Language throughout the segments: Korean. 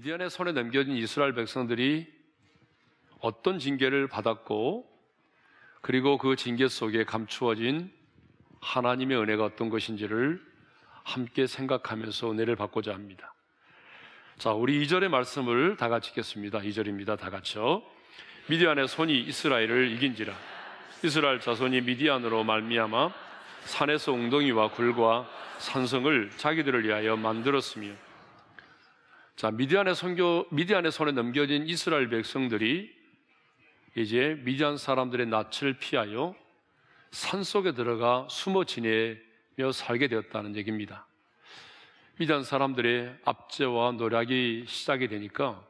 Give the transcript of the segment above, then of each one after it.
미디안의 손에 넘겨진 이스라엘 백성들이 어떤 징계를 받았고 그리고 그 징계 속에 감추어진 하나님의 은혜가 어떤 것인지를 함께 생각하면서 은혜를 받고자 합니다. 자, 우리 이절의 말씀을 다 같이 읽겠습니다. 이절입니다다 같이요. 미디안의 손이 이스라엘을 이긴지라. 이스라엘 자손이 미디안으로 말미암아 산에서 웅덩이와 굴과 산성을 자기들을 위하여 만들었으며 자, 미디안의 선교, 미디안의 손에 넘겨진 이스라엘 백성들이 이제 미디안 사람들의 낯을 피하여 산 속에 들어가 숨어 지내며 살게 되었다는 얘기입니다. 미디안 사람들의 압제와 노력이 시작이 되니까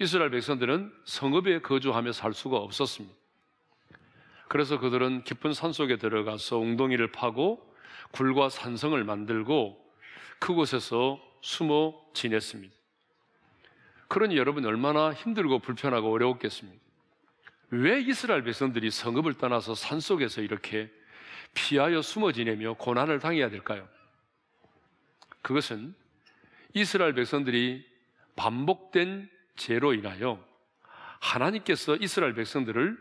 이스라엘 백성들은 성읍에 거주하며 살 수가 없었습니다. 그래서 그들은 깊은 산 속에 들어가서 웅덩이를 파고 굴과 산성을 만들고 그곳에서 숨어 지냈습니다. 그러니 여러분 얼마나 힘들고 불편하고 어려웠겠습니까? 왜 이스라엘 백성들이 성읍을 떠나서 산속에서 이렇게 피하여 숨어 지내며 고난을 당해야 될까요? 그것은 이스라엘 백성들이 반복된 죄로 인하여 하나님께서 이스라엘 백성들을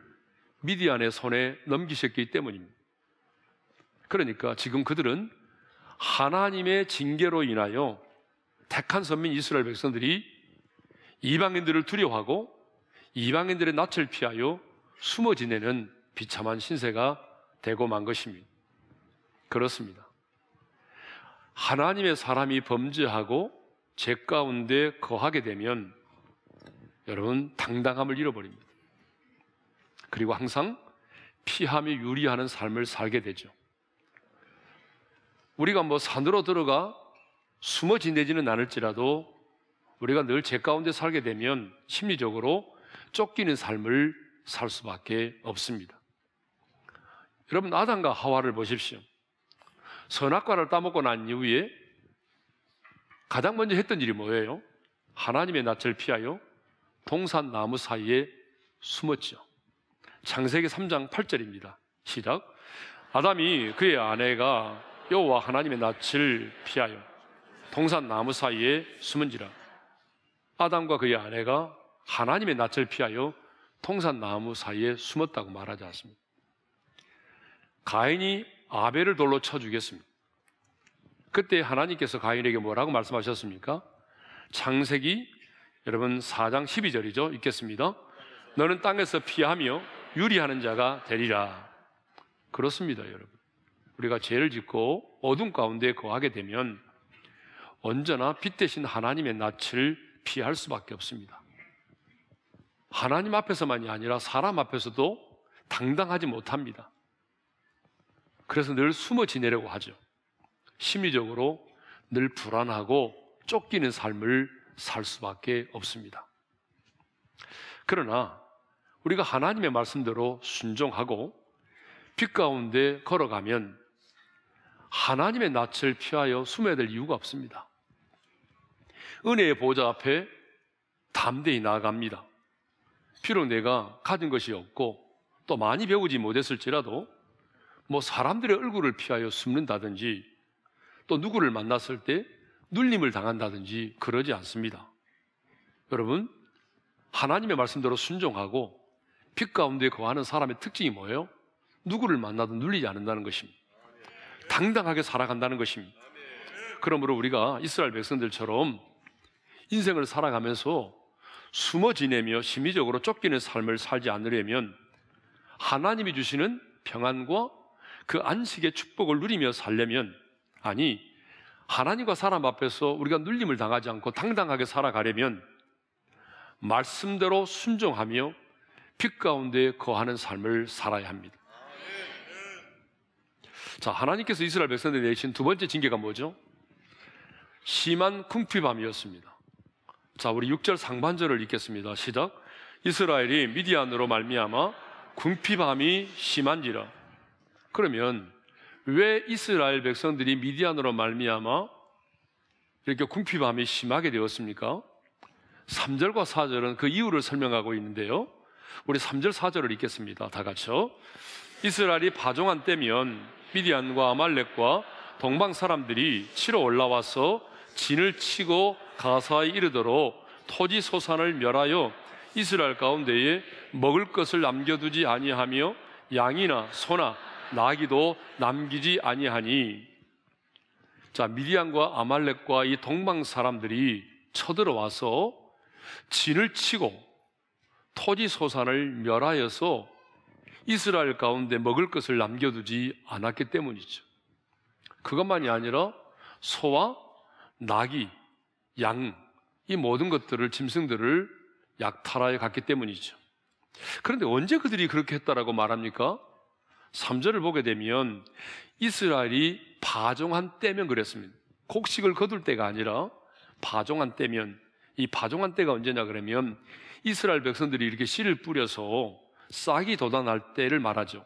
미디안의 손에 넘기셨기 때문입니다. 그러니까 지금 그들은 하나님의 징계로 인하여 택한 선민 이스라엘 백성들이 이방인들을 두려워하고 이방인들의 낯을 피하여 숨어 지내는 비참한 신세가 되고 만 것입니다. 그렇습니다. 하나님의 사람이 범죄하고 죄 가운데 거하게 되면 여러분 당당함을 잃어버립니다. 그리고 항상 피함이 유리하는 삶을 살게 되죠. 우리가 뭐 산으로 들어가 숨어 지내지는 않을지라도 우리가 늘죄 가운데 살게 되면 심리적으로 쫓기는 삶을 살 수밖에 없습니다. 여러분 아담과 하와를 보십시오. 선악과를 따먹고 난 이후에 가장 먼저 했던 일이 뭐예요? 하나님의 낯을 피하여 동산 나무 사이에 숨었죠. 창세기 3장 8절입니다. 시작. 아담이 그의 아내가 여호와 하나님의 낯을 피하여 동산 나무 사이에 숨은지라. 아담과 그의 아내가 하나님의 낯을 피하여 통산나무 사이에 숨었다고 말하지 않습니다. 가인이 아벨을 돌로 쳐 죽였습니다. 그때 하나님께서 가인에게 뭐라고 말씀하셨습니까? 창세기 여러분 4장 12절이죠. 읽겠습니다. 너는 땅에서 피하며 유리하는 자가 되리라. 그렇습니다, 여러분. 우리가 죄를 짓고 어둠 가운데 거하게 되면 언제나 빛 대신 하나님의 낯을 피할 수밖에 없습니다. 하나님 앞에서만이 아니라 사람 앞에서도 당당하지 못합니다. 그래서 늘 숨어 지내려고 하죠. 심리적으로 늘 불안하고 쫓기는 삶을 살 수밖에 없습니다. 그러나 우리가 하나님의 말씀대로 순종하고 빛 가운데 걸어가면 하나님의 낯을 피하여 숨어야 될 이유가 없습니다. 은혜의 보좌 앞에 담대히 나아갑니다. 비록 내가 가진 것이 없고 또 많이 배우지 못했을지라도 뭐 사람들의 얼굴을 피하여 숨는다든지 또 누구를 만났을 때 눌림을 당한다든지 그러지 않습니다. 여러분, 하나님의 말씀대로 순종하고 빛 가운데 거하는 사람의 특징이 뭐예요? 누구를 만나도 눌리지 않는다는 것입니다. 당당하게 살아간다는 것입니다. 그러므로 우리가 이스라엘 백성들처럼 인생을 살아가면서 숨어 지내며 심리적으로 쫓기는 삶을 살지 않으려면 하나님이 주시는 평안과 그 안식의 축복을 누리며 살려면 아니 하나님과 사람 앞에서 우리가 눌림을 당하지 않고 당당하게 살아가려면 말씀대로 순종하며 빛 가운데 거하는 삶을 살아야 합니다. 자, 하나님께서 이스라엘 백성들에게 내신 두 번째 징계가 뭐죠? 심한 궁핍함이었습니다. 자, 우리 6절 상반절을 읽겠습니다. 시작. 이스라엘이 미디안으로 말미암아 궁핍함이 심한지라. 그러면 왜 이스라엘 백성들이 미디안으로 말미암아 이렇게 궁핍함이 심하게 되었습니까? 3절과 4절은 그 이유를 설명하고 있는데요. 우리 3절 4절을 읽겠습니다. 다 같이요. 이스라엘이 바종한 때면 미디안과 아말렉과 동방 사람들이 치러 올라와서 진을 치고 가사에 이르도록 토지 소산을 멸하여 이스라엘 가운데에 먹을 것을 남겨두지 아니하며 양이나 소나 나기도 남기지 아니하니 자 미디안과 아말렉과 이 동방 사람들이 쳐들어와서 진을 치고 토지 소산을 멸하여서 이스라엘 가운데 먹을 것을 남겨두지 않았기 때문이죠. 그것만이 아니라 소와 나귀, 양, 이 모든 것들을, 짐승들을 약탈하여 갔기 때문이죠. 그런데 언제 그들이 그렇게 했다라고 말합니까? 3절을 보게 되면 이스라엘이 파종한 때면 그랬습니다. 곡식을 거둘 때가 아니라 파종한 때면 이 파종한 때가 언제냐 그러면 이스라엘 백성들이 이렇게 씨를 뿌려서 싹이 돋아날 때를 말하죠.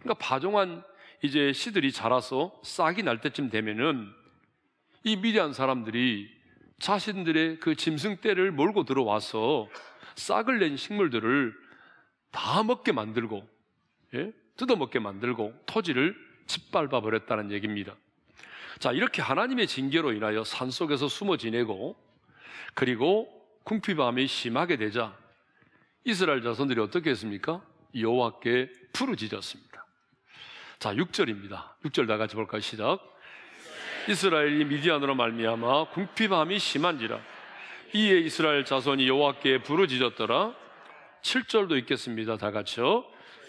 그러니까 파종한 이제 씨들이 자라서 싹이 날 때쯤 되면은 이 미디안 사람들이 자신들의 그 짐승떼를 몰고 들어와서 싹을 낸 식물들을 다 먹게 만들고 예? 뜯어먹게 만들고 토지를 짓밟아 버렸다는 얘기입니다. 자 이렇게 하나님의 징계로 인하여 산 속에서 숨어 지내고 그리고 궁핍함이 심하게 되자 이스라엘 자손들이 어떻게 했습니까? 여호와께 부르짖었습니다. 자 6절입니다. 6절 다 같이 볼까요? 시작. 이스라엘이 미디안으로 말미암아 궁핍함이 심한지라 이에 이스라엘 자손이 여호와께 부르짖었더라 7절도 읽겠습니다 다 같이요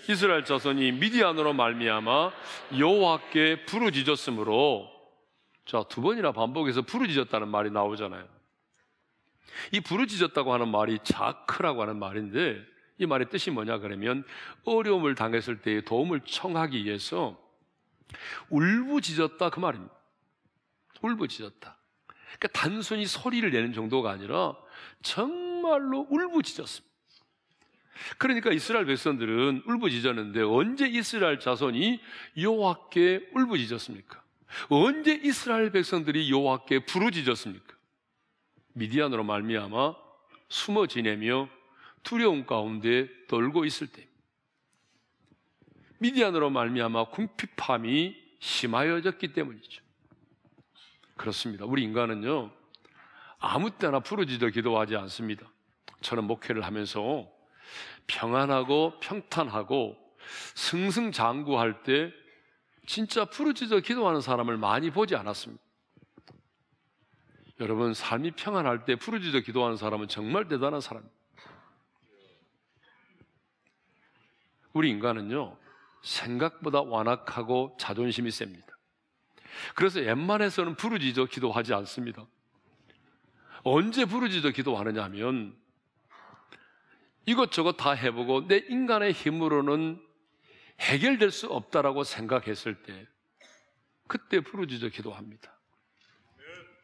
이스라엘 자손이 미디안으로 말미암아 여호와께 부르짖었으므로 자두 번이나 반복해서 부르짖었다는 말이 나오잖아요 이 부르짖었다고 하는 말이 자크라고 하는 말인데 이 말의 뜻이 뭐냐 그러면 어려움을 당했을 때에 도움을 청하기 위해서 울부짖었다 그 말입니다 울부짖었다. 그러니까 단순히 소리를 내는 정도가 아니라 정말로 울부짖었습니다. 그러니까 이스라엘 백성들은 울부짖었는데 언제 이스라엘 자손이 여호와께 울부짖었습니까? 언제 이스라엘 백성들이 여호와께 부르짖었습니까? 미디안으로 말미암아 숨어 지내며 두려움 가운데 떨고 있을 때 미디안으로 말미암아 궁핍함이 심하여졌기 때문이죠. 그렇습니다. 우리 인간은요, 아무 때나 부르짖어 기도하지 않습니다. 저는 목회를 하면서 평안하고 평탄하고 승승장구할 때 진짜 부르짖어 기도하는 사람을 많이 보지 않았습니다. 여러분, 삶이 평안할 때 부르짖어 기도하는 사람은 정말 대단한 사람입니다. 우리 인간은요, 생각보다 완악하고 자존심이 셉니다. 그래서 웬만해서는 부르짖어 기도하지 않습니다. 언제 부르짖어 기도하느냐 하면 이것저것 다 해보고 내 인간의 힘으로는 해결될 수 없다라고 생각했을 때 그때 부르짖어 기도합니다.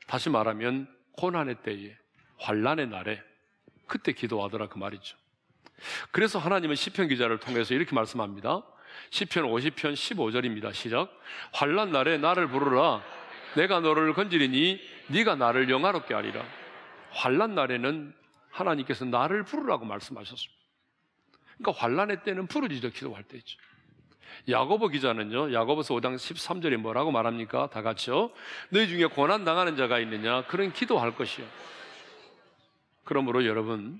다시 말하면 고난의 때에 환란의 날에 그때 기도하더라 그 말이죠. 그래서 하나님은 시편 기자를 통해서 이렇게 말씀합니다. 시편 50편 15절입니다. 시작. 환란 날에 나를 부르라. 내가 너를 건지리니 네가 나를 영화롭게 하리라. 환란 날에는 하나님께서 나를 부르라고 말씀하셨습니다. 그러니까 환란의 때는 부르짖어 기도할 때죠. 야고보 기자는요. 야고보서 5장 13절에 뭐라고 말합니까? 다 같이요. 너희 중에 고난 당하는 자가 있느냐? 그런 기도할 것이요. 그러므로 여러분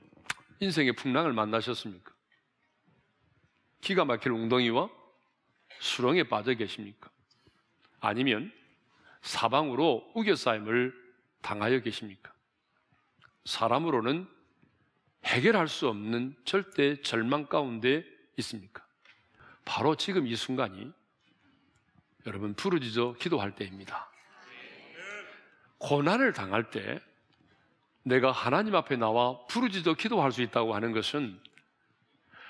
인생의 풍랑을 만나셨습니까? 기가 막힐 웅덩이와 수렁에 빠져 계십니까? 아니면 사방으로 우겨싸임을 당하여 계십니까? 사람으로는 해결할 수 없는 절대 절망 가운데 있습니까? 바로 지금 이 순간이 여러분 부르짖어 기도할 때입니다. 고난을 당할 때 내가 하나님 앞에 나와 부르짖어 기도할 수 있다고 하는 것은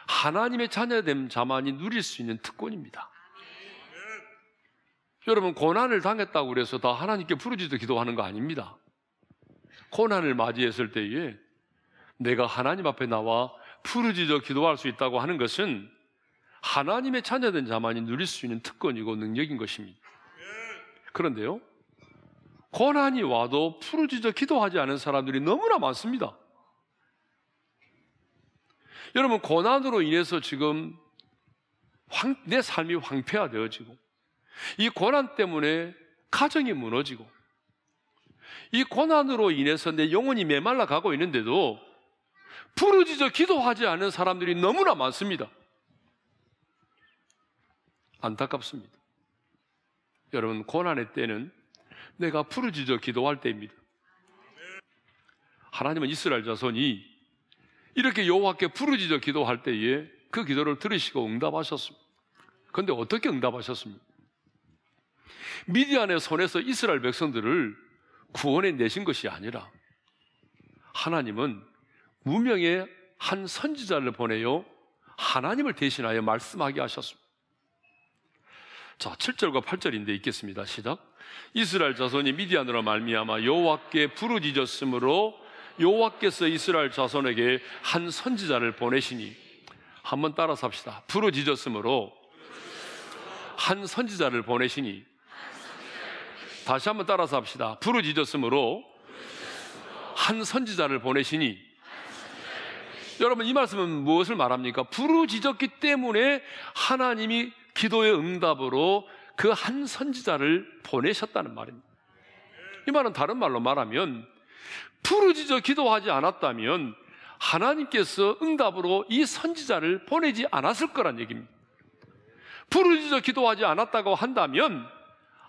하나님의 자녀됨 자만이 누릴 수 있는 특권입니다. 여러분 고난을 당했다고 그래서 다 하나님께 부르짖어 기도하는 거 아닙니다. 고난을 맞이했을 때에 내가 하나님 앞에 나와 부르짖어 기도할 수 있다고 하는 것은 하나님의 자녀된 자만이 누릴 수 있는 특권이고 능력인 것입니다. 그런데요. 고난이 와도 부르짖어 기도하지 않은 사람들이 너무나 많습니다. 여러분 고난으로 인해서 지금 황, 내 삶이 황폐화되어지고 이 고난 때문에 가정이 무너지고 이 고난으로 인해서 내 영혼이 메말라 가고 있는데도 부르짖어 기도하지 않은 사람들이 너무나 많습니다. 안타깝습니다. 여러분 고난의 때는 내가 부르짖어 기도할 때입니다. 하나님은 이스라엘 자손이 이렇게 여호와께 부르짖어 기도할 때에 그 기도를 들으시고 응답하셨습니다. 그런데 어떻게 응답하셨습니까? 미디안의 손에서 이스라엘 백성들을 구원해 내신 것이 아니라 하나님은 무명의 한 선지자를 보내요 하나님을 대신하여 말씀하게 하셨습니다. 자, 7절과 8절인데 읽겠습니다. 시작. 이스라엘 자손이 미디안으로 말미암아 여호와께 부르짖었으므로 여호와께서 이스라엘 자손에게 한 선지자를 보내시니 한 번 따라서 합시다. 부르짖었으므로 한 선지자를 보내시니 다시 한번 따라서 합시다. 부르짖었으므로 한 선지자를 보내시니 여러분 이 말씀은 무엇을 말합니까? 부르짖었기 때문에 하나님이 기도의 응답으로 그 한 선지자를 보내셨다는 말입니다. 이 말은 다른 말로 말하면 부르짖어 기도하지 않았다면 하나님께서 응답으로 이 선지자를 보내지 않았을 거란 얘기입니다. 부르짖어 기도하지 않았다고 한다면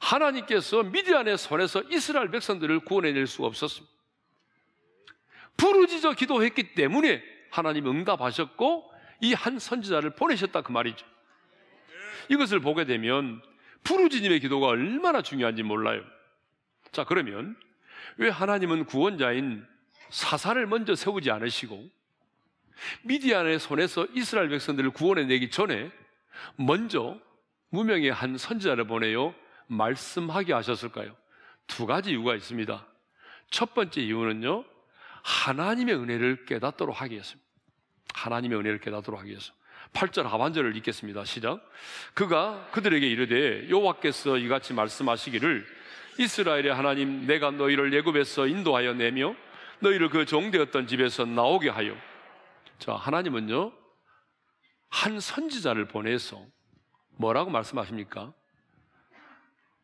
하나님께서 미디안의 손에서 이스라엘 백성들을 구원해낼 수가 없었습니다. 부르짖어 기도했기 때문에 하나님 응답하셨고 이 한 선지자를 보내셨다 그 말이죠. 이것을 보게 되면 부르짖음의 기도가 얼마나 중요한지 몰라요. 자 그러면 왜 하나님은 구원자인 사사를 먼저 세우지 않으시고 미디안의 손에서 이스라엘 백성들을 구원해내기 전에 먼저 무명의 한 선지자를 보내요 말씀하게 하셨을까요? 두 가지 이유가 있습니다. 첫 번째 이유는요 하나님의 은혜를 깨닫도록 하기 위해서입니다. 하나님의 은혜를 깨닫도록 하기 위해서. 8절 하반절을 읽겠습니다. 시작. 그가 그들에게 이르되 여호와께서 이같이 말씀하시기를 이스라엘의 하나님 내가 너희를 예굽에서 인도하여 내며 너희를 그 종되었던 집에서 나오게 하여 자 하나님은요 한 선지자를 보내서 뭐라고 말씀하십니까?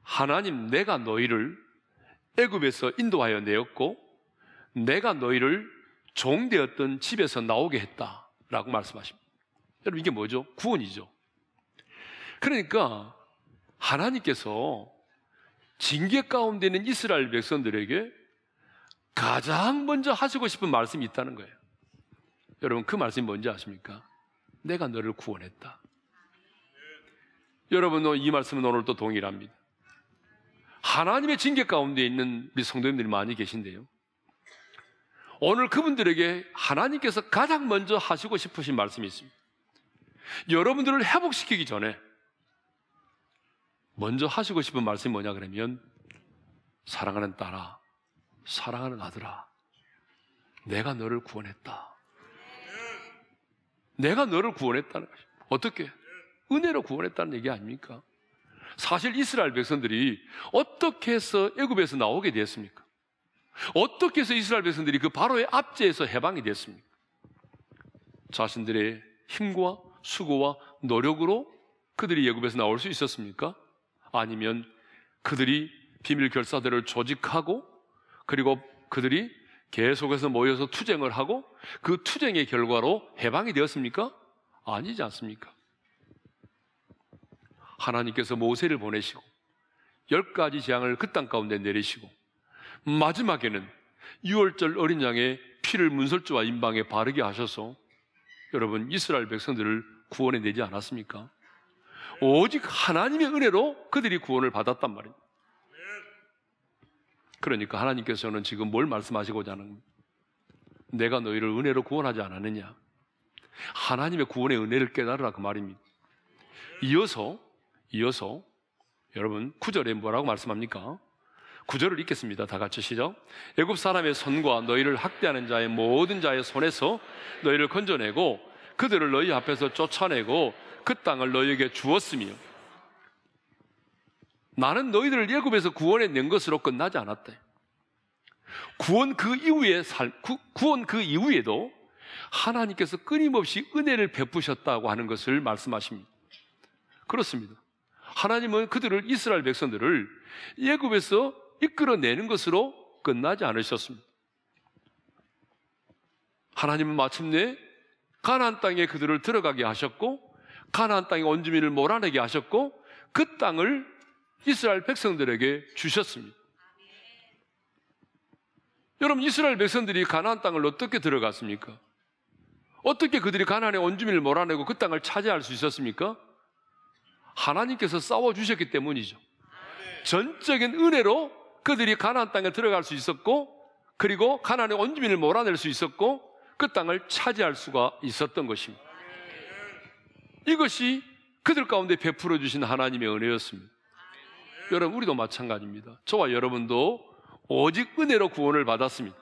하나님 내가 너희를 애굽에서 인도하여 내었고 내가 너희를 종되었던 집에서 나오게 했다라고 말씀하십니다. 여러분 이게 뭐죠? 구원이죠. 그러니까 하나님께서 징계 가운데 있는 이스라엘 백성들에게 가장 먼저 하시고 싶은 말씀이 있다는 거예요. 여러분, 그 말씀이 뭔지 아십니까? 내가 너를 구원했다. 여러분, 이 말씀은 오늘도 동일합니다. 하나님의 징계 가운데 있는 우리 성도님들이 많이 계신데요. 오늘 그분들에게 하나님께서 가장 먼저 하시고 싶으신 말씀이 있습니다. 여러분들을 회복시키기 전에 먼저 하시고 싶은 말씀이 뭐냐 그러면 사랑하는 딸아, 사랑하는 아들아, 내가 너를 구원했다. 내가 너를 구원했다는 것이 어떻게? 은혜로 구원했다는 얘기 아닙니까? 사실 이스라엘 백성들이 어떻게 해서 애굽에서 나오게 됐습니까 어떻게 해서 이스라엘 백성들이 그 바로의 압제에서 해방이 됐습니까? 자신들의 힘과 수고와 노력으로 그들이 애굽에서 나올 수 있었습니까? 아니면 그들이 비밀 결사대를 조직하고 그리고 그들이 계속해서 모여서 투쟁을 하고 그 투쟁의 결과로 해방이 되었습니까? 아니지 않습니까? 하나님께서 모세를 보내시고 열 가지 재앙을 그 땅 가운데 내리시고 마지막에는 유월절 어린 양의 피를 문설주와 임방에 바르게 하셔서 여러분 이스라엘 백성들을 구원해 내지 않았습니까? 오직 하나님의 은혜로 그들이 구원을 받았단 말이에요 그러니까 하나님께서는 지금 뭘 말씀하시고자 하는 겁니까? 내가 너희를 은혜로 구원하지 않았느냐? 하나님의 구원의 은혜를 깨달으라 그 말입니다. 이어서 이어서 여러분 구절에 뭐라고 말씀합니까? 구절을 읽겠습니다. 다 같이 시작. 애굽 사람의 손과 너희를 학대하는 자의 모든 자의 손에서 너희를 건져내고 그들을 너희 앞에서 쫓아내고 그 땅을 너에게 주었으며 나는 너희들을 예굽에서 구원해 낸 것으로 끝나지 않았다. 구원 그 이후에 살, 구, 구원 그 이후에도 하나님께서 끊임없이 은혜를 베푸셨다고 하는 것을 말씀하십니다. 그렇습니다. 하나님은 그들을 이스라엘 백성들을 예굽에서 이끌어내는 것으로 끝나지 않으셨습니다. 하나님은 마침내 가나안 땅에 그들을 들어가게 하셨고 가나안 땅의원 주민을 몰아내게 하셨고 그 땅을 이스라엘 백성들에게 주셨습니다. 여러분 이스라엘 백성들이 가나안 땅을 어떻게 들어갔습니까? 어떻게 그들이 가나안의원 주민을 몰아내고 그 땅을 차지할 수 있었습니까? 하나님께서 싸워 주셨기 때문이죠. 전적인 은혜로 그들이 가나안 땅에 들어갈 수 있었고 그리고 가나안의 원 주민을 몰아낼 수 있었고 그 땅을 차지할 수가 있었던 것입니다. 이것이 그들 가운데 베풀어 주신 하나님의 은혜였습니다. 여러분 우리도 마찬가지입니다. 저와 여러분도 오직 은혜로 구원을 받았습니다.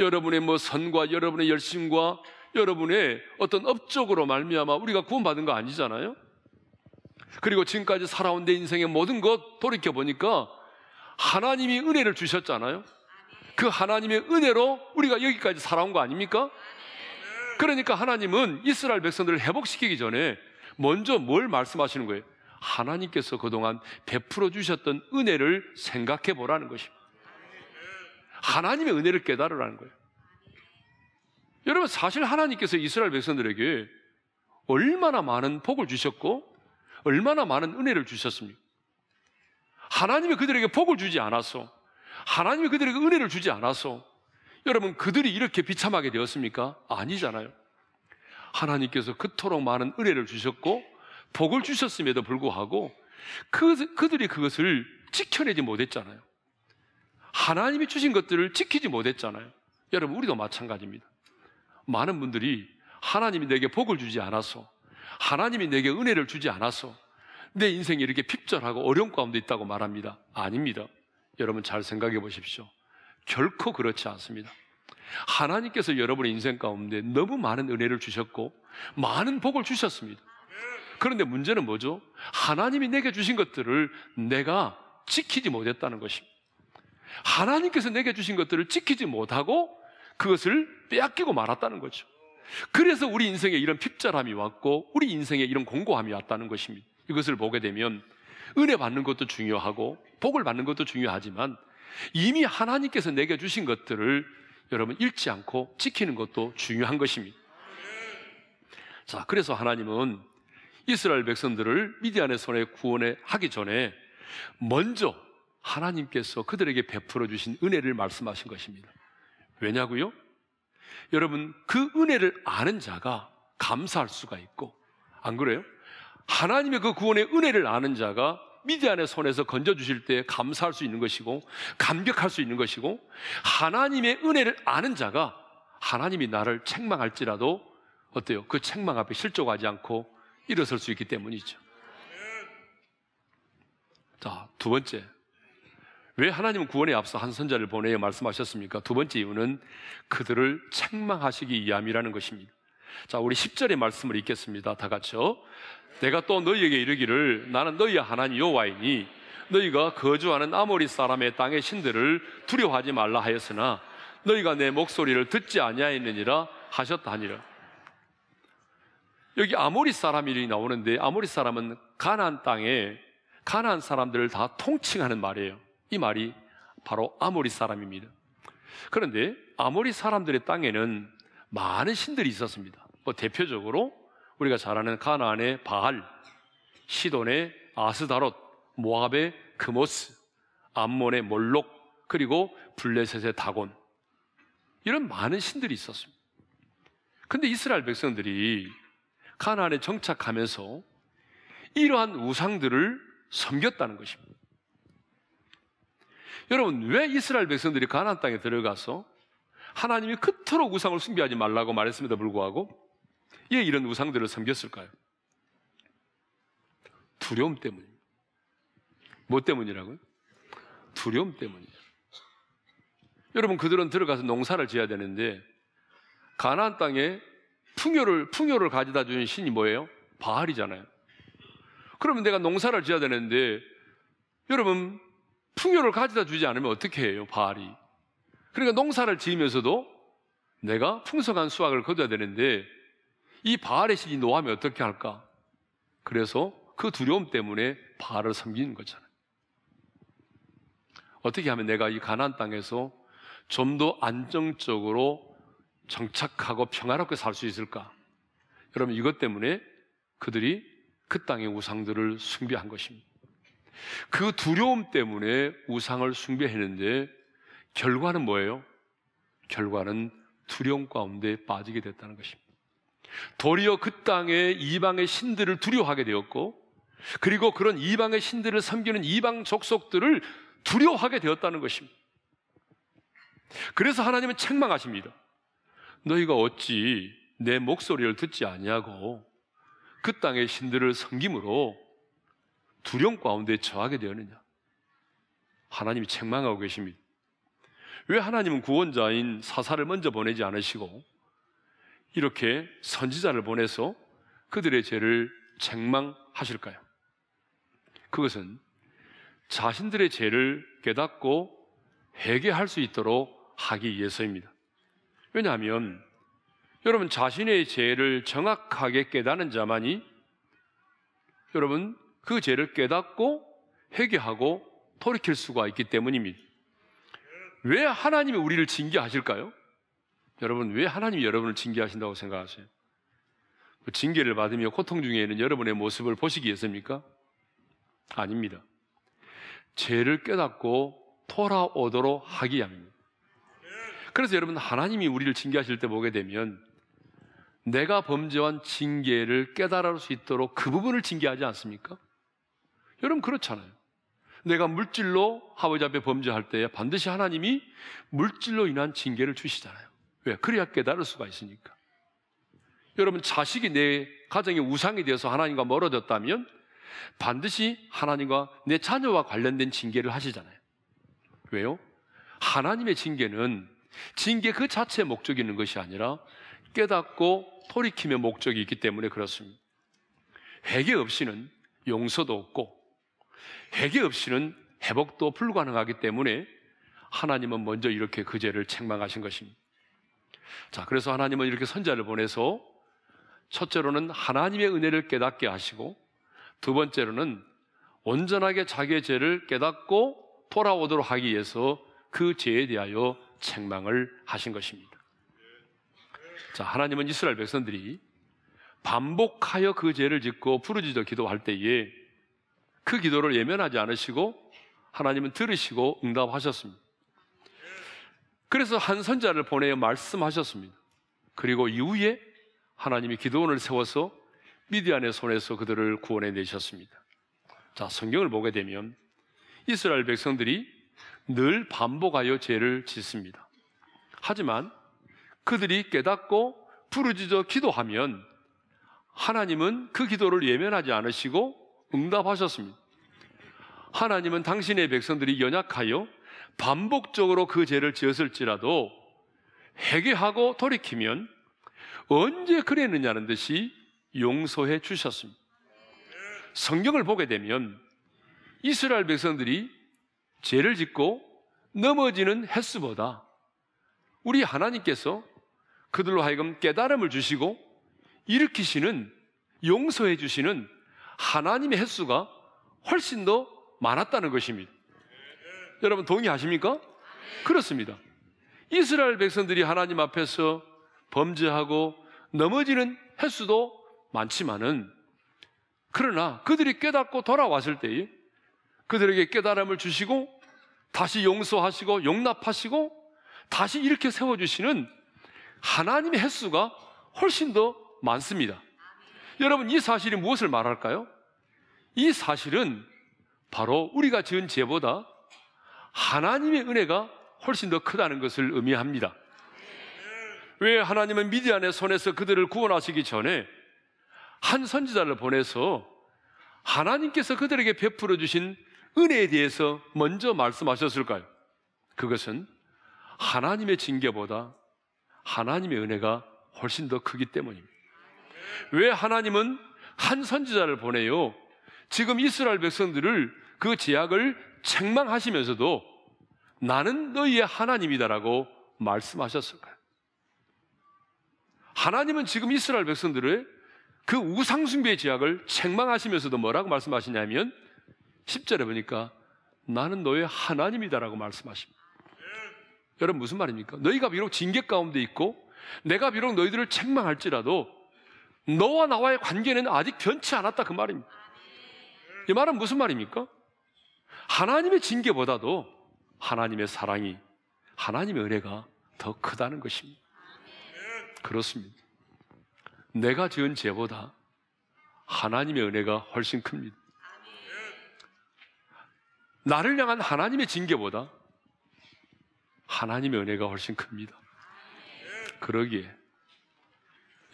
여러분의 뭐 선과 여러분의 열심과 여러분의 어떤 업적으로 말미암아 우리가 구원받은 거 아니잖아요. 그리고 지금까지 살아온 내 인생의 모든 것 돌이켜 보니까 하나님이 은혜를 주셨잖아요. 그 하나님의 은혜로 우리가 여기까지 살아온 거 아닙니까? 그러니까 하나님은 이스라엘 백성들을 회복시키기 전에 먼저 뭘 말씀하시는 거예요? 하나님께서 그동안 베풀어 주셨던 은혜를 생각해 보라는 것입니다. 하나님의 은혜를 깨달으라는 거예요. 여러분, 사실 하나님께서 이스라엘 백성들에게 얼마나 많은 복을 주셨고, 얼마나 많은 은혜를 주셨습니까? 하나님이 그들에게 복을 주지 않았어. 하나님이 그들에게 은혜를 주지 않았어. 여러분, 그들이 이렇게 비참하게 되었습니까? 아니잖아요. 하나님께서 그토록 많은 은혜를 주셨고, 복을 주셨음에도 불구하고, 그, 그들이 그것을 지켜내지 못했잖아요. 하나님이 주신 것들을 지키지 못했잖아요. 여러분, 우리도 마찬가지입니다. 많은 분들이 하나님이 내게 복을 주지 않아서, 하나님이 내게 은혜를 주지 않아서, 내 인생이 이렇게 핍절하고 어려운 가운데 있다고 말합니다. 아닙니다. 여러분 잘 생각해 보십시오. 결코 그렇지 않습니다. 하나님께서 여러분의 인생 가운데 너무 많은 은혜를 주셨고 많은 복을 주셨습니다. 그런데 문제는 뭐죠? 하나님이 내게 주신 것들을 내가 지키지 못했다는 것입니다. 하나님께서 내게 주신 것들을 지키지 못하고 그것을 빼앗기고 말았다는 거죠. 그래서 우리 인생에 이런 핍절함이 왔고 우리 인생에 이런 공고함이 왔다는 것입니다. 이것을 보게 되면 은혜 받는 것도 중요하고 복을 받는 것도 중요하지만 이미 하나님께서 내게 주신 것들을 여러분 잃지 않고 지키는 것도 중요한 것입니다. 자, 그래서 하나님은 이스라엘 백성들을 미디안의 손에 구원해 하기 전에 먼저 하나님께서 그들에게 베풀어 주신 은혜를 말씀하신 것입니다. 왜냐고요? 여러분 그 은혜를 아는 자가 감사할 수가 있고 안 그래요? 하나님의 그 구원의 은혜를 아는 자가 미디안의 손에서 건져주실 때 감사할 수 있는 것이고 감격할 수 있는 것이고 하나님의 은혜를 아는 자가 하나님이 나를 책망할지라도 어때요? 그 책망 앞에 실족하지 않고 일어설 수 있기 때문이죠. 자, 두 번째. 왜 하나님은 구원에 앞서 한 선자를 보내어 말씀하셨습니까? 두 번째 이유는 그들을 책망하시기 위함이라는 것입니다. 자, 우리 10절의 말씀을 읽겠습니다. 다 같이요. 내가 또 너희에게 이르기를 나는 너희 하나님 여호와이니 너희가 거주하는 아모리 사람의 땅의 신들을 두려워하지 말라 하였으나 너희가 내 목소리를 듣지 아니하였느니라 하셨다 니라 여기 아모리 사람이 나오는데 아모리 사람은 가난안 땅에 가난안 사람들을 다 통칭하는 말이에요. 이 말이 바로 아모리 사람입니다. 그런데 아모리 사람들의 땅에는 많은 신들이 있었습니다. 뭐 대표적으로 우리가 잘 아는 가나안의 바알, 시돈의 아스다롯, 모압의 그모스, 암몬의 몰록, 그리고 블레셋의 다곤 이런 많은 신들이 있었습니다. 근데 이스라엘 백성들이 가나안에 정착하면서 이러한 우상들을 섬겼다는 것입니다. 여러분, 왜 이스라엘 백성들이 가나안 땅에 들어가서 하나님이 그토록 우상을 숭배하지 말라고 말했음에도 불구하고 예, 이런 우상들을 섬겼을까요? 두려움 때문입니다. 뭐 때문이라고요? 두려움 때문이에요. 여러분 그들은 들어가서 농사를 지어야 되는데 가나안 땅에 풍요를 풍요를 가져다 주는 신이 뭐예요? 바알이잖아요. 그러면 내가 농사를 지어야 되는데 여러분 풍요를 가져다 주지 않으면 어떻게 해요? 바알이. 그러니까 농사를 지으면서도 내가 풍성한 수확을 거둬야 되는데 이 바알의 신이 노하면 어떻게 할까? 그래서 그 두려움 때문에 바알을 섬기는 거잖아요. 어떻게 하면 내가 이 가난 땅에서 좀 더 안정적으로 정착하고 평화롭게 살 수 있을까? 여러분 이것 때문에 그들이 그 땅의 우상들을 숭배한 것입니다. 그 두려움 때문에 우상을 숭배했는데 결과는 뭐예요? 결과는 두려움 가운데 빠지게 됐다는 것입니다. 도리어 그 땅에 이방의 신들을 두려워하게 되었고 그리고 그런 이방의 신들을 섬기는 이방 족속들을 두려워하게 되었다는 것입니다. 그래서 하나님은 책망하십니다. 너희가 어찌 내 목소리를 듣지 아니하고 그 땅의 신들을 섬김으로 두려움 가운데 처하게 되었느냐? 하나님이 책망하고 계십니다. 왜 하나님은 구원자인 사사를 먼저 보내지 않으시고 이렇게 선지자를 보내서 그들의 죄를 책망하실까요? 그것은 자신들의 죄를 깨닫고 회개할 수 있도록 하기 위해서입니다. 왜냐하면 여러분 자신의 죄를 정확하게 깨닫는 자만이 여러분 그 죄를 깨닫고 회개하고 돌이킬 수가 있기 때문입니다. 왜 하나님이 우리를 징계하실까요? 여러분 왜 하나님이 여러분을 징계하신다고 생각하세요? 그 징계를 받으며 고통 중에 있는 여러분의 모습을 보시기위해서입니까? 아닙니다. 죄를 깨닫고 돌아오도록 하기 위함입니다. 그래서 여러분 하나님이 우리를 징계하실 때 보게 되면 내가 범죄한 징계를 깨달을 수 있도록 그 부분을 징계하지 않습니까? 여러분 그렇잖아요. 내가 물질로 하버지 앞에 범죄할 때 반드시 하나님이 물질로 인한 징계를 주시잖아요. 왜? 그래야 깨달을 수가 있으니까. 여러분, 자식이 내 가정의 우상이 되어서 하나님과 멀어졌다면 반드시 하나님과 내 자녀와 관련된 징계를 하시잖아요. 왜요? 하나님의 징계는 징계 그 자체의 목적이 있는 것이 아니라 깨닫고 돌이킴의 목적이 있기 때문에 그렇습니다. 회개 없이는 용서도 없고 회개 없이는 회복도 불가능하기 때문에 하나님은 먼저 이렇게 그 죄를 책망하신 것입니다. 자, 그래서 하나님은 이렇게 선자를 보내서 첫째로는 하나님의 은혜를 깨닫게 하시고 두 번째로는 온전하게 자기의 죄를 깨닫고 돌아오도록 하기 위해서 그 죄에 대하여 책망을 하신 것입니다. 자, 하나님은 이스라엘 백성들이 반복하여 그 죄를 짓고 부르짖어 기도할 때에 그 기도를 예면하지 않으시고 하나님은 들으시고 응답하셨습니다. 그래서 한 선자를 보내어 말씀하셨습니다. 그리고 이후에 하나님이 기도원을 세워서 미디안의 손에서 그들을 구원해 내셨습니다. 자, 성경을 보게 되면 이스라엘 백성들이 늘 반복하여 죄를 짓습니다. 하지만 그들이 깨닫고 부르짖어 기도하면 하나님은 그 기도를 예면하지 않으시고 응답하셨습니다. 하나님은 당신의 백성들이 연약하여 반복적으로 그 죄를 지었을지라도 회개하고 돌이키면 언제 그랬느냐는 듯이 용서해 주셨습니다. 성경을 보게 되면 이스라엘 백성들이 죄를 짓고 넘어지는 횟수보다 우리 하나님께서 그들로 하여금 깨달음을 주시고 일으키시는 용서해 주시는 하나님의 횟수가 훨씬 더 많았다는 것입니다. 여러분 동의하십니까? 그렇습니다. 이스라엘 백성들이 하나님 앞에서 범죄하고 넘어지는 횟수도 많지만은 그러나 그들이 깨닫고 돌아왔을 때에 그들에게 깨달음을 주시고 다시 용서하시고 용납하시고 다시 이렇게 세워주시는 하나님의 횟수가 훨씬 더 많습니다. 여러분 이 사실이 무엇을 말할까요? 이 사실은 바로 우리가 지은 죄보다 하나님의 은혜가 훨씬 더 크다는 것을 의미합니다. 왜 하나님은 미디안의 손에서 그들을 구원하시기 전에 한 선지자를 보내서 하나님께서 그들에게 베풀어 주신 은혜에 대해서 먼저 말씀하셨을까요? 그것은 하나님의 징계보다 하나님의 은혜가 훨씬 더 크기 때문입니다. 왜 하나님은 한 선지자를 보내요? 지금 이스라엘 백성들을 그 제약을 책망하시면서도 나는 너희의 하나님이다라고 말씀하셨을거예요 하나님은 지금 이스라엘 백성들을 그 우상숭배의 제약을 책망하시면서도 뭐라고 말씀하시냐면 10절에 보니까 나는 너의 하나님이다라고 말씀하십니다. 여러분 무슨 말입니까? 너희가 비록 징계 가운데 있고 내가 비록 너희들을 책망할지라도 너와 나와의 관계는 아직 변치 않았다 그 말입니다. 이 말은 무슨 말입니까? 하나님의 징계보다도 하나님의 사랑이, 하나님의 은혜가 더 크다는 것입니다. 그렇습니다. 내가 지은 죄보다 하나님의 은혜가 훨씬 큽니다. 나를 향한 하나님의 징계보다 하나님의 은혜가 훨씬 큽니다. 그러기에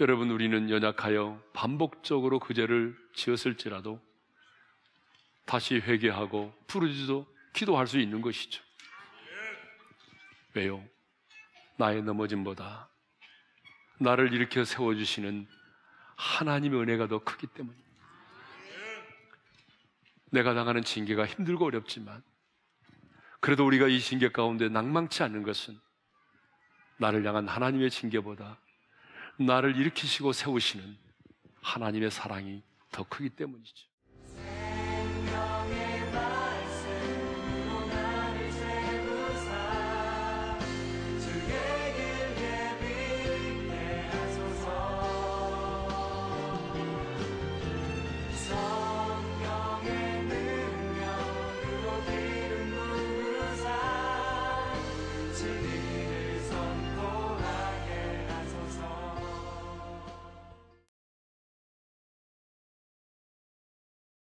여러분 우리는 연약하여 반복적으로 그 죄를 지었을지라도 다시 회개하고 부르짖어 기도할 수 있는 것이죠. 왜요? 나의 넘어짐보다 나를 일으켜 세워주시는 하나님의 은혜가 더 크기 때문입니다. 내가 당하는 징계가 힘들고 어렵지만 그래도 우리가 이 징계 가운데 낭망치 않는 것은 나를 향한 하나님의 징계보다 나를 일으키시고 세우시는 하나님의 사랑이 더 크기 때문이죠.